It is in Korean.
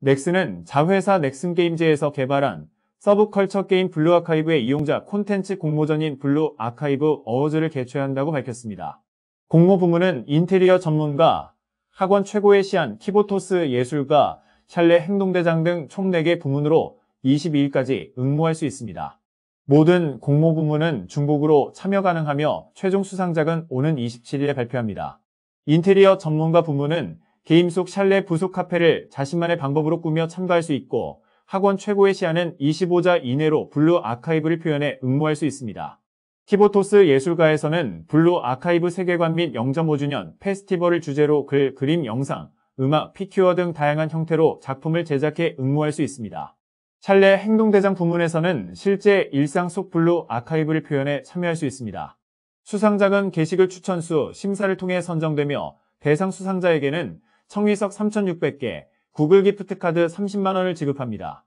넥슨은 자회사 넥슨게임즈에서 개발한 서브컬처 게임 블루 아카이브의 이용자 콘텐츠 공모전인 블루 아카이브 어워즈를 개최한다고 밝혔습니다. 공모 부문은 인테리어 전문가, 학원 최고의 시안 키보토스 예술가, 샬레 행동대장 등 총 4개 부문으로 22일까지 응모할 수 있습니다. 모든 공모 부문은 중복으로 참여 가능하며 최종 수상작은 오는 27일에 발표합니다. 인테리어 전문가 부문은 게임속 샬레 부속 카페를 자신만의 방법으로 꾸며 참가할 수 있고 학원 최고의 시야는 25자 이내로 블루 아카이브를 표현해 응모할 수 있습니다. 키보토스 예술가에서는 블루 아카이브 세계관 및 0.5주년 페스티벌을 주제로 글, 그림, 영상, 음악, 피큐어등 다양한 형태로 작품을 제작해 응모할 수 있습니다. 찰레 행동대장 부문에서는 실제 일상 속 블루 아카이브를 표현해 참여할 수 있습니다. 수상작은 게시글 추천수, 심사를 통해 선정되며 대상 수상자에게는 청위석 3,600개, 구글 기프트카드 30만원을 지급합니다.